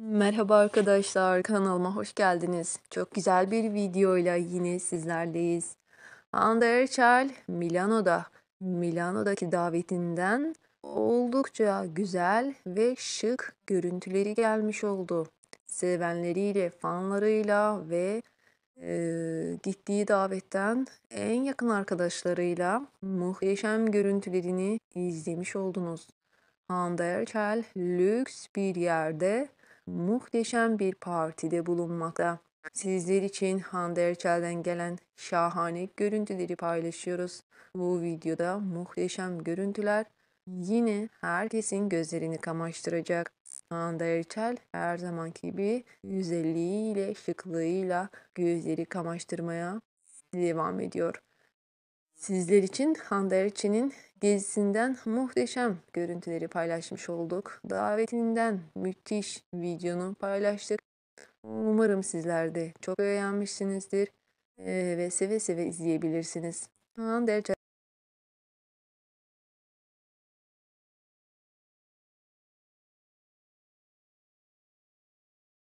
Merhaba arkadaşlar kanalıma hoş geldiniz. Çok güzel bir videoyla yine sizlerleyiz. Ander Çal Milano'da Milano'daki davetinden oldukça güzel ve şık görüntüleri gelmiş oldu. Sevenleriyle, fanlarıyla ve e, gittiği davetten en yakın arkadaşlarıyla muhteşem görüntülerini izlemiş oldunuz. Hande Erçel lüks bir yerde muhteşem bir partide bulunmakta. Sizler için Hande Erçel'den gelen şahane görüntüleri paylaşıyoruz. Bu videoda muhteşem görüntüler yine herkesin gözlerini kamaştıracak. Hande Erçel her zamanki gibi güzelliğiyle, şıklığıyla gözleri kamaştırmaya devam ediyor. Sizler için Hande Erçel'in gezisinden muhteşem görüntüleri paylaşmış olduk. Davetinden müthiş videonu paylaştık. Umarım sizler de çok beğenmişsinizdir ee, ve seve seve izleyebilirsiniz. Hande